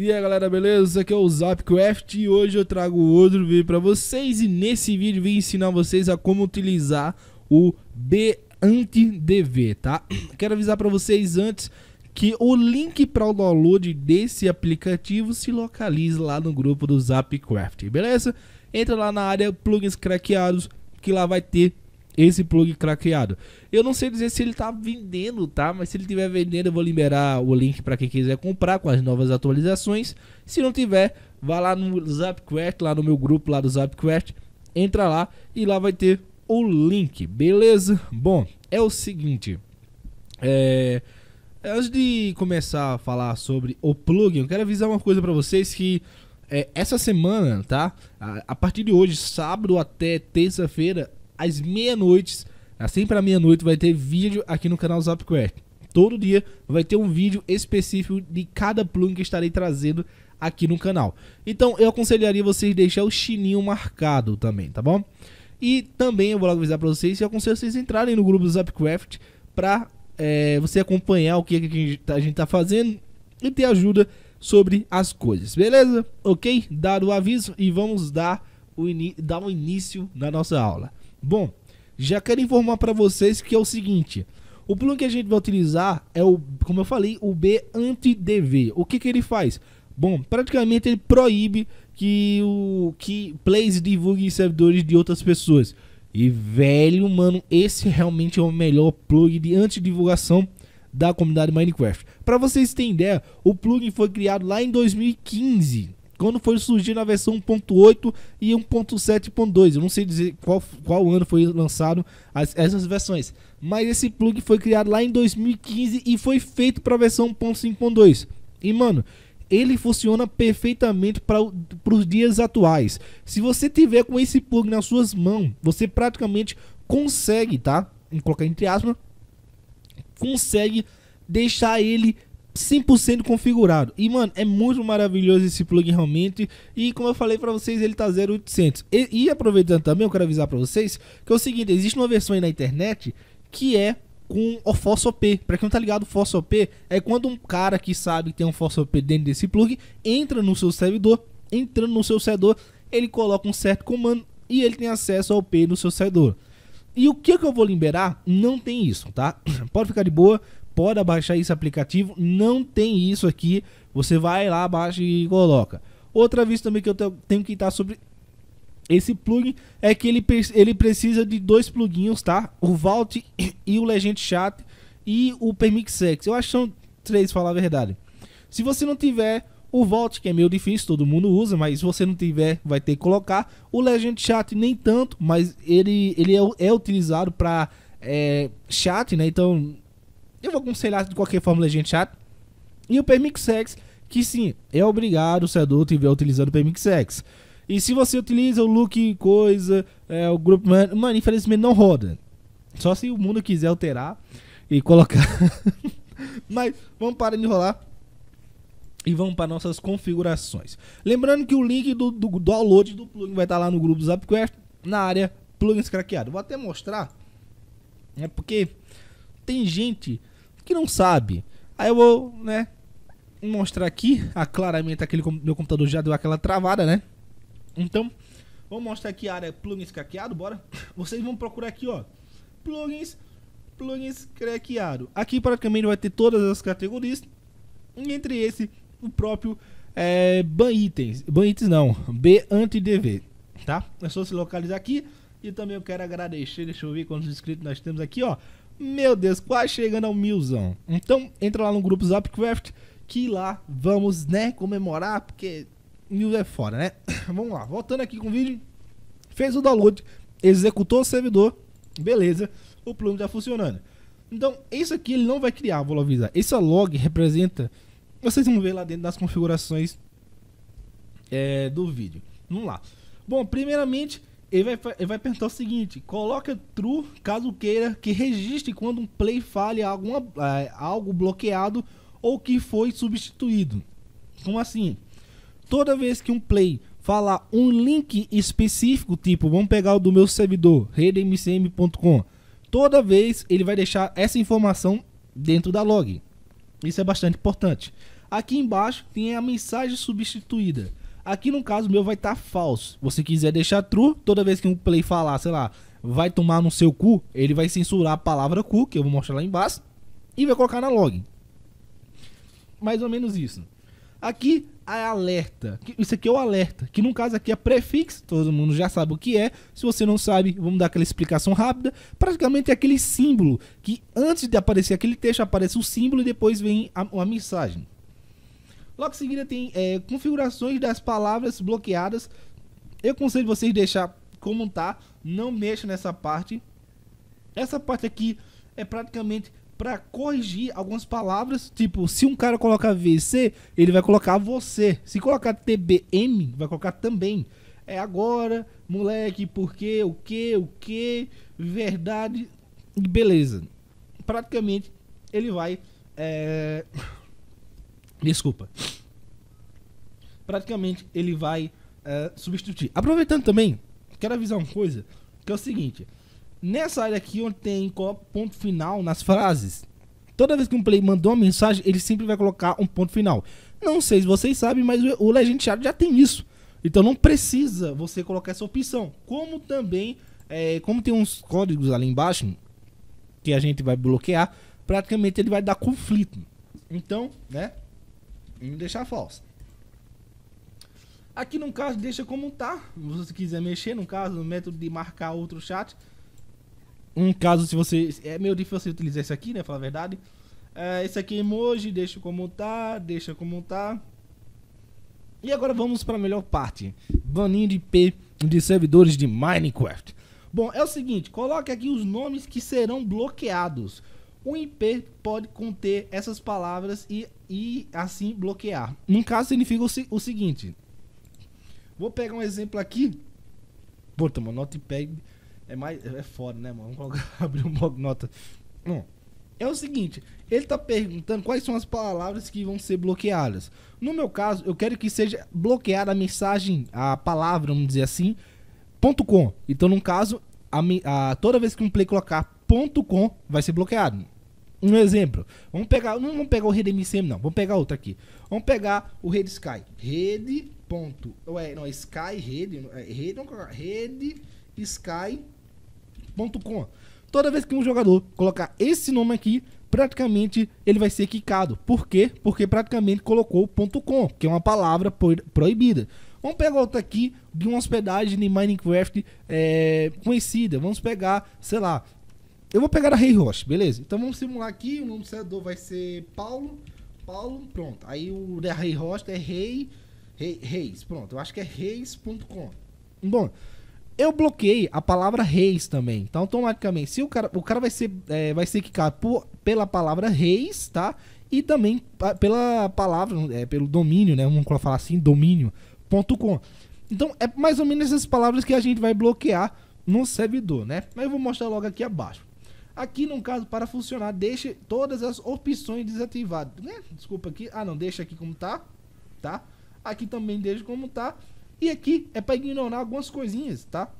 E aí galera, beleza? Aqui é o Zapcraft e hoje eu trago outro vídeo para vocês e nesse vídeo vim ensinar vocês a como utilizar o B dv tá? Quero avisar para vocês antes que o link para o download desse aplicativo se localiza lá no grupo do Zapcraft, beleza? Entra lá na área plugins craqueados que lá vai ter esse plug craqueado. Eu não sei dizer se ele tá vendendo, tá? Mas se ele tiver vendendo, eu vou liberar o link para quem quiser comprar com as novas atualizações. Se não tiver, vá lá no Zapquest, lá no meu grupo lá do Zapquest, entra lá e lá vai ter o link, beleza? Bom, é o seguinte, é... Antes de começar a falar sobre o plugin, eu quero avisar uma coisa para vocês que é, essa semana, tá? A, a, partir de hoje, sábado até terça-feira, às meia-noite, assim para meia-noite, vai ter vídeo aqui no canal ZapCraft. Todo dia vai ter um vídeo específico de cada plugin que estarei trazendo aqui no canal. Então eu aconselharia vocês deixar o chininho marcado também, tá bom? E também eu vou avisar para vocês, eu aconselho vocês entrarem no grupo do Zapcraft para é, você acompanhar o que é a gente está tá fazendo e ter ajuda sobre as coisas, beleza? Ok? Dado o aviso e vamos dar o dar o início na nossa aula. Bom, já quero informar para vocês que é o seguinte. O plugin que a gente vai utilizar é o, como eu falei, o B anti-DV. O que, que ele faz? Bom, praticamente ele proíbe que o que plays divulgue servidores de outras pessoas. E velho, mano, esse realmente é o melhor plugin de anti-divulgação da comunidade Minecraft. Para vocês terem ideia, o plugin foi criado lá em 2015 quando foi surgir na versão 1.8 e 1.7.2. Eu não sei dizer qual, qual ano foi lançado as, essas versões. Mas esse plug foi criado lá em 2015 e foi feito para a versão 1.5.2. E mano, ele funciona perfeitamente para os dias atuais. Se você tiver com esse plug nas suas mãos, você praticamente consegue, tá? Em colocar entre aspas, consegue deixar ele 100% configurado. E, mano, é muito maravilhoso esse plugin realmente. E, como eu falei pra vocês, ele tá 0800. E, e aproveitando também, eu quero avisar pra vocês que é o seguinte: existe uma versão aí na internet que é com o Force OP. Pra quem não tá ligado, Force OP é quando um cara que sabe que tem um Force OP dentro desse plugin entra no seu servidor. Entrando no seu servidor, ele coloca um certo comando e ele tem acesso ao OP no seu servidor. E o que, que eu vou liberar? Não tem isso, tá? Pode ficar de boa, pode baixar esse aplicativo. Não tem isso aqui. Você vai lá, baixa e coloca. Outra vez também que eu tenho que estar sobre esse plugin é que ele, ele precisa de dois plugins, tá? O Vault e o Legend Chat e o Permixex. Eu acho que são três, falar a verdade. Se você não tiver o Vault, que é meio difícil, todo mundo usa, mas se você não tiver, vai ter que colocar. O Legend Chat nem tanto, mas ele, ele é, é utilizado para é, chat, né? Então eu vou aconselhar de qualquer forma legend chata. E o Permixex, que sim, é obrigado o ser adulto e ver utilizando o Permixex. E se você utiliza o look, coisa, é, o grupo, mano, man, infelizmente não roda. Só se o mundo quiser alterar e colocar. Mas vamos para de enrolar e vamos para nossas configurações. Lembrando que o link do, do, download do plugin vai estar tá lá no grupo do ZapQuest, na área plugins craqueado. Vou até mostrar, é porque tem gente que não sabe. Aí eu vou, né, mostrar aqui. Ah, claramente aquele meu computador já deu aquela travada, né? Então, vou mostrar aqui a área plugins craqueado, bora? Vocês vão procurar aqui, ó. Plugins, plugins craqueado. Aqui praticamente vai ter todas as categorias. E entre esse, o próprio é, ban itens. Ban itens não, B anti dv, tá? É só se localizar aqui. E também eu quero agradecer, deixa eu ver quantos inscritos nós temos aqui, ó. Meu Deus, quase chegando ao milzão. Então, entra lá no grupo Zapcraft, que lá vamos, né, comemorar, porque mil é fora, né? vamos lá, voltando aqui com o vídeo. Fez o download, executou o servidor, beleza, o plano já tá funcionando. Então, isso aqui ele não vai criar, vou avisar. Esse log representa, vocês vão ver lá dentro das configurações é, do vídeo. Vamos lá. Bom, primeiramente, ele vai, ele vai perguntar o seguinte: coloca true caso queira que registre quando um play falhe alguma, é, algo bloqueado ou que foi substituído. Como assim? Toda vez que um play falar um link específico, tipo, vamos pegar o do meu servidor, redemcm.com, toda vez ele vai deixar essa informação dentro da log. Isso é bastante importante. Aqui embaixo tem a mensagem substituída. Aqui no caso meu vai estar tá falso. Você quiser deixar true, toda vez que um play falar, sei lá, vai tomar no seu cu, ele vai censurar a palavra cu, que eu vou mostrar lá embaixo, e vai colocar na log. Mais ou menos isso. Aqui é alerta. Isso aqui é o alerta, que no caso aqui é prefixo, todo mundo já sabe o que é. Se você não sabe, vamos dar aquela explicação rápida. Praticamente é aquele símbolo que antes de aparecer aquele texto aparece o símbolo e depois vem a, a mensagem. Logo em seguida tem é, configurações das palavras bloqueadas. Eu aconselho vocês deixar como tá, não mexa nessa parte. Essa parte aqui é praticamente para corrigir algumas palavras, tipo, se um cara colocar VC, ele vai colocar você. Se colocar TBM, vai colocar também. É agora, moleque, porque, o que, o que, verdade, beleza. Praticamente ele vai é... Desculpa. Praticamente ele vai eh, substituir. Aproveitando também, quero avisar uma coisa, que é o seguinte. Nessa área aqui onde tem ponto final nas frases, toda vez que um play mandou uma mensagem, ele sempre vai colocar um ponto final. Não sei se vocês sabem, mas o Legend Chat já tem isso. Então não precisa você colocar essa opção. Como também, é, como tem uns códigos ali embaixo que a gente vai bloquear, praticamente ele vai dar conflito. Então, né? e deixar falsa. Aqui no caso deixa como tá. Se você quiser mexer, no caso, no método de marcar outro chat. Um caso se você. É meio difícil você utilizar esse aqui, né? Falar a verdade. É, esse aqui é emoji, deixa como tá, deixa como tá. E agora vamos para a melhor parte: Baninho de P de servidores de Minecraft. Bom, é o seguinte, coloque aqui os nomes que serão bloqueados um IP pode conter essas palavras e, e assim bloquear. No caso, significa o, o seguinte: vou pegar um exemplo aqui. Puta, mano, Notepad é mais. É foda, né, mano? Vamos abrir um blog nota. Hum. É o seguinte, ele está perguntando quais são as palavras que vão ser bloqueadas. No meu caso, eu quero que seja bloqueada a mensagem, a palavra, vamos dizer assim, ponto .com. Então, no caso, a, a, toda vez que um play colocar ponto .com, vai ser bloqueado. Um exemplo. Vamos pegar. Não vamos pegar o RedMCM, não. Vamos pegar outro aqui. Vamos pegar o Rede Sky. Rede. Ponto, ué, não, Sky, rede. É, rede. Não, rede Sky.com. Toda vez que um jogador colocar esse nome aqui, praticamente ele vai ser quicado. Por quê? Porque praticamente colocou ponto .com, que é uma palavra proibida. Vamos pegar outra aqui de uma hospedagem de Minecraft é, conhecida. Vamos pegar, sei lá, eu vou pegar a Rei Rocha, beleza? Então vamos simular aqui, o nome do servidor vai ser Paulo. Paulo, pronto. Aí o da Rei Rocha é Rei, Rei Reis, pronto. Eu acho que é reis.com. Bom, eu bloqueei a palavra reis também. Então automaticamente, se o cara, o cara vai ser é, vai ser quicado por, pela palavra reis, tá? E também pela palavra, é, pelo domínio, né? Vamos falar assim, domínio.com. Então é mais ou menos essas palavras que a gente vai bloquear no servidor, né? Mas eu vou mostrar logo aqui abaixo. Aqui, no caso, para funcionar, deixe todas as opções desativadas. Né? Desculpa aqui. Ah, não, deixa aqui como tá. Tá? Aqui também deixa como tá. E aqui é para ignorar algumas coisinhas, tá?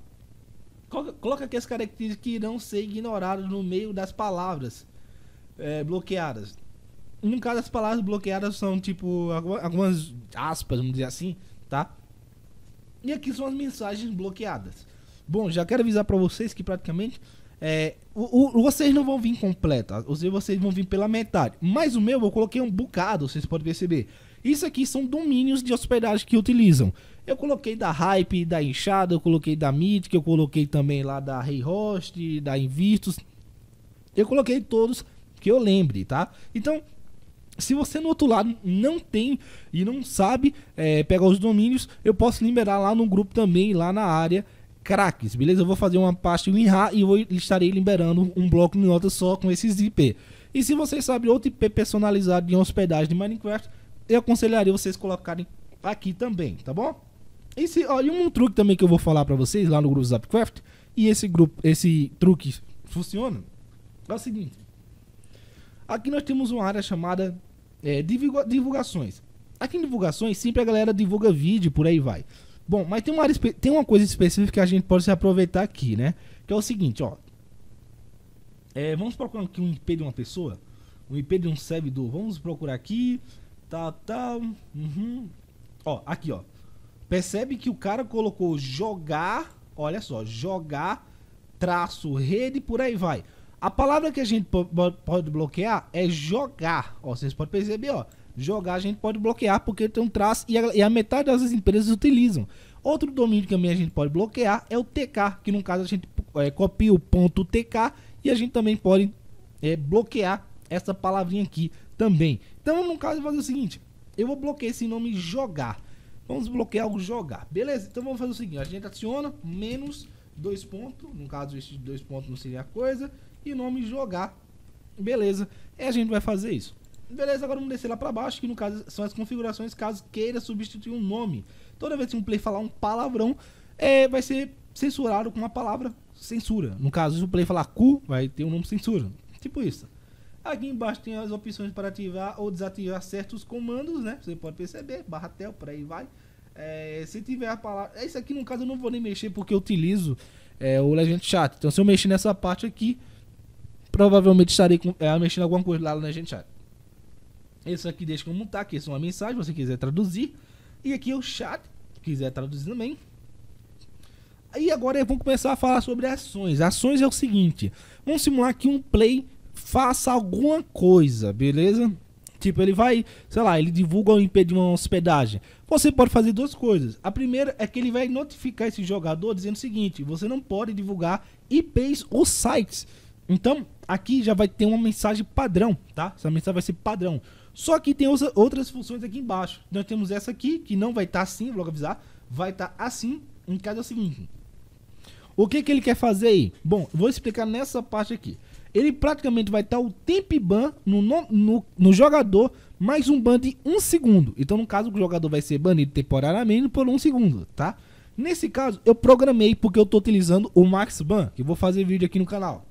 Coloca, coloca aqui as características que irão ser ignoradas no meio das palavras é, bloqueadas. No caso, as palavras bloqueadas são tipo algumas aspas, vamos dizer assim, tá? E aqui são as mensagens bloqueadas. Bom, já quero avisar para vocês que praticamente é, o, o, vocês não vão vir completo, os vocês vão vir pela metade. Mas o meu eu coloquei um bocado, vocês podem perceber. Isso aqui são domínios de hospedagem que utilizam. Eu coloquei da Hype, da Inchada, eu coloquei da Mythic, eu coloquei também lá da Rei hey Host, da Invistus. Eu coloquei todos que eu lembre, tá? Então, se você no outro lado não tem e não sabe é, pegar os domínios, eu posso liberar lá no grupo também, lá na área craques, beleza? Eu vou fazer uma pasta WinRAR e eu estarei liberando um bloco de notas só com esses IP. E se vocês sabem outro IP personalizado de hospedagem de Minecraft, eu aconselharia vocês colocarem aqui também, tá bom? Esse, ó, e um truque também que eu vou falar para vocês lá no grupo Zapcraft, e esse grupo, esse truque funciona, é o seguinte. Aqui nós temos uma área chamada é, divulgações. Aqui em divulgações, sempre a galera divulga vídeo, por aí vai. Bom, mas tem uma, tem uma coisa específica que a gente pode se aproveitar aqui, né? Que é o seguinte, ó. É, vamos procurar aqui um IP de uma pessoa, um IP de um servidor. Vamos procurar aqui, tá, tá. Uhum. Ó, aqui, ó. Percebe que o cara colocou jogar, olha só, jogar traço rede por aí vai. A palavra que a gente pode bloquear é jogar. Ó, vocês podem perceber, ó jogar, a gente pode bloquear porque tem um traço e a, e a metade das empresas utilizam. Outro domínio que também a gente pode bloquear é o TK, que no caso a gente é, copia o ponto TK e a gente também pode é, bloquear essa palavrinha aqui também. Então, no caso, eu vou fazer o seguinte: eu vou bloquear esse nome jogar. Vamos bloquear o jogar, beleza? Então vamos fazer o seguinte: a gente adiciona menos dois pontos. No caso, esses dois pontos não seria a coisa. E o nome jogar, beleza? E a gente vai fazer isso. Beleza, agora vamos descer lá para baixo, que no caso são as configurações caso queira substituir um nome. Toda vez que um player falar um palavrão, é, vai ser censurado com uma palavra censura. No caso, se o player falar cu, vai ter um nome censura. Tipo isso. Aqui embaixo tem as opções para ativar ou desativar certos comandos, né? Você pode perceber, barra tel, por aí vai. É, se tiver a palavra... É isso aqui, no caso, eu não vou nem mexer porque eu utilizo é, o Legend Chat. Então, se eu mexer nessa parte aqui, provavelmente estarei com, é, mexendo alguma coisa lá no Legend Chat. Isso aqui deixa como tá, aqui é uma mensagem, você quiser traduzir. E aqui é o chat, quiser traduzir também. Aí agora vamos começar a falar sobre ações. Ações é o seguinte, vamos simular que um play faça alguma coisa, beleza? Tipo, ele vai, sei lá, ele divulga ou de uma hospedagem. Você pode fazer duas coisas. A primeira é que ele vai notificar esse jogador dizendo o seguinte: você não pode divulgar IPs ou sites. Então, aqui já vai ter uma mensagem padrão, tá? Essa mensagem vai ser padrão. Só que tem outras funções aqui embaixo. Nós temos essa aqui, que não vai estar tá assim, vou logo avisar. Vai estar tá assim, em caso é o seguinte. O que, que ele quer fazer aí? Bom, vou explicar nessa parte aqui. Ele praticamente vai estar tá o tempo ban no, no, no, jogador, mais um ban de um segundo. Então, no caso, o jogador vai ser banido temporariamente por um segundo, tá? Nesse caso, eu programei porque eu estou utilizando o Max Ban, que eu vou fazer vídeo aqui no canal.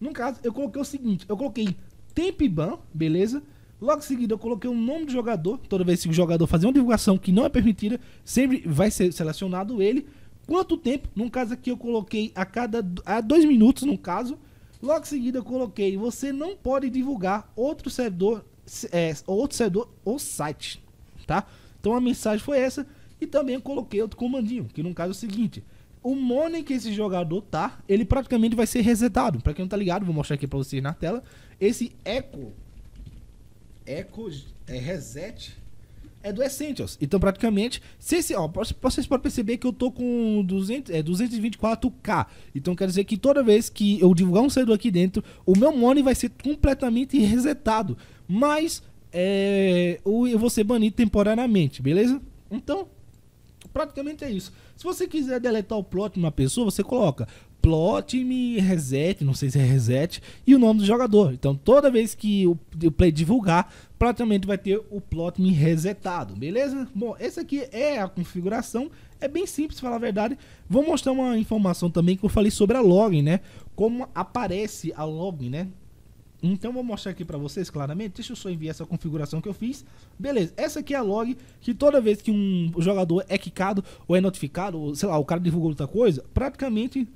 No caso, eu coloquei o seguinte, eu coloquei Tempo e ban, beleza? Logo em seguida eu coloquei o um nome do jogador. Toda vez que o jogador fazer uma divulgação que não é permitida, sempre vai ser selecionado ele. Quanto tempo? No caso aqui eu coloquei a cada a dois minutos, no caso. Logo em seguida eu coloquei, você não pode divulgar outro servidor, é, outro servidor ou site, tá? Então a mensagem foi essa. E também eu coloquei outro comandinho, que no caso é o seguinte. O Money que esse jogador tá, ele praticamente vai ser resetado. Pra quem não tá ligado, vou mostrar aqui pra vocês na tela. Esse Echo, Echo é Reset, é do Essentials. Então, praticamente, se esse, ó, vocês podem perceber que eu tô com 200, é, 224k. Então, quer dizer que toda vez que eu divulgar um servidor aqui dentro, o meu money vai ser completamente resetado. Mas, é, eu vou ser banido temporariamente, beleza? Então, praticamente é isso. Se você quiser deletar o plot de uma pessoa, você coloca plot me reset, não sei se é reset, e o nome do jogador. Então toda vez que o, o play divulgar, praticamente vai ter o plot me resetado, beleza? Bom, essa aqui é a configuração, é bem simples, falar a verdade. Vou mostrar uma informação também que eu falei sobre a login, né? Como aparece a login, né? Então vou mostrar aqui para vocês claramente. Deixa eu só enviar essa configuração que eu fiz. Beleza, essa aqui é a log que toda vez que um jogador é quicado ou é notificado, ou sei lá, o cara divulgou outra coisa, praticamente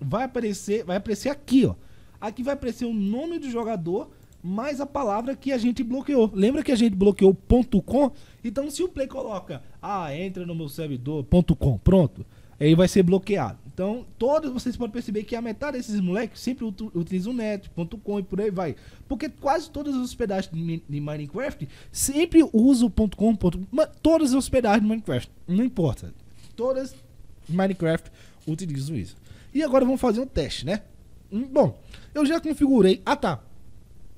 vai aparecer, vai aparecer aqui, ó. Aqui vai aparecer o nome do jogador mais a palavra que a gente bloqueou. Lembra que a gente bloqueou .com? Então se o play coloca, ah, entra no meu servidor.com, pronto, aí vai ser bloqueado. Então, todos vocês podem perceber que a metade desses moleques sempre utilizam o net.com e por aí vai. Porque quase todas as hospedagens de Minecraft sempre usam o .com, todas as hospedagens de Minecraft, não importa. Todas Minecraft utilizam isso. E agora vamos fazer um teste, né? Hum, bom, eu já configurei... Ah, tá.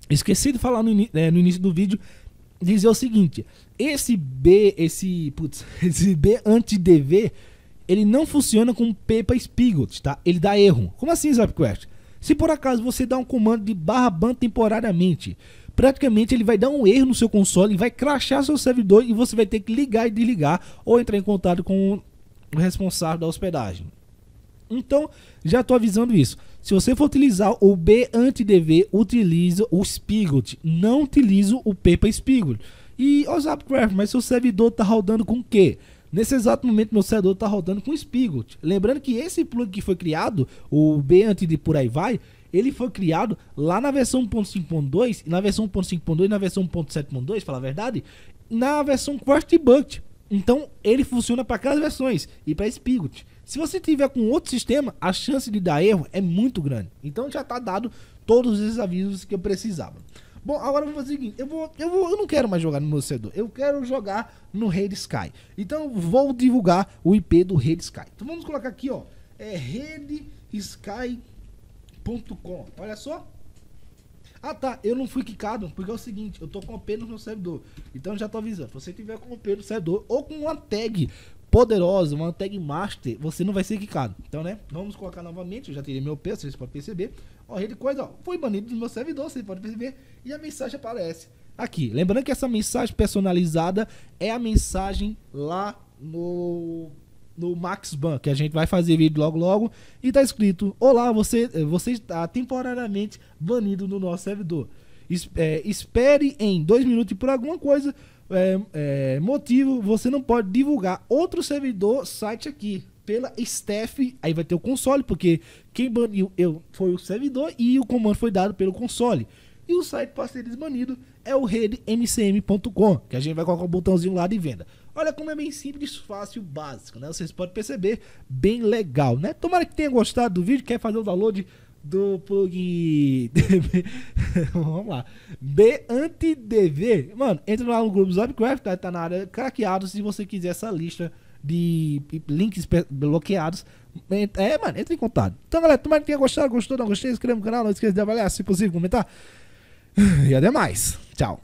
Esqueci de falar no, é, no início do vídeo dizer o seguinte. Esse B, esse... Putz, esse B anti-DV ele não funciona com Peppa Spigot, tá? Ele dá erro. Como assim, Zapquest? Se por acaso você dá um comando de barra ban temporariamente, praticamente ele vai dar um erro no seu console e vai crashar seu servidor e você vai ter que ligar e desligar ou entrar em contato com o responsável da hospedagem. Então, já estou avisando isso. Se você for utilizar o B anti-DV, utiliza o Spigot. Não utiliza o Peppa Spigot. E, ó, oh, Zapcraft, mas seu servidor tá rodando com o quê? Nesse exato momento, meu servidor está rodando com Spigot. Lembrando que esse plug que foi criado, o B de por aí vai, ele foi criado lá na versão 1.5.2, na versão 1.5.2 na versão 1.7.2, fala a verdade, na versão Quartbucket. Então, ele funciona para aquelas versões e para Spigot. Se você tiver com outro sistema, a chance de dar erro é muito grande. Então, já está dado todos esses avisos que eu precisava. Bom, agora eu vou fazer o seguinte: eu, vou, eu, vou, eu não quero mais jogar no meu servidor, eu quero jogar no Rede Sky. Então vou divulgar o IP do Rede Sky. Então vamos colocar aqui, ó. É redesky.com. Olha só. Ah tá, eu não fui quicado, porque é o seguinte, eu tô com o IP no meu servidor. Então já tô avisando, se você tiver com o IP no servidor ou com uma tag poderosa, uma tag master, você não vai ser quicado. Então, né? Vamos colocar novamente, eu já tirei meu P, vocês podem perceber. Ó, ele coisa, ó, foi banido do meu servidor, você pode perceber, e a mensagem aparece aqui. Lembrando que essa mensagem personalizada é a mensagem lá no no MaxBan, que a gente vai fazer vídeo logo logo, e tá escrito: "Olá, você eh, você está temporariamente banido do nosso servidor. Es, é, espere em dois minutos por alguma coisa é, é, motivo, você não pode divulgar outro servidor site aqui pela Steph. Aí vai ter o console, porque quem baniu eu foi o servidor e o comando foi dado pelo console. E o site para ser desbanido é o redemcm.com, que a gente vai colocar um botãozinho lá de venda. Olha como é bem simples, fácil, básico, né? Vocês podem perceber, bem legal, né? Tomara que tenha gostado do vídeo, quer fazer o download do plugin vamos lá B anti DV mano entra lá no grupo Zopcraft tá, tá na área craqueado se você quiser essa lista de links bloqueados. É, é, mano, entra em contato. Então, galera, tomara que tenha gostado. Gostou, não gostei? Inscreva no canal, não esqueça de avaliar, se possível, comentar. E até mais. Tchau.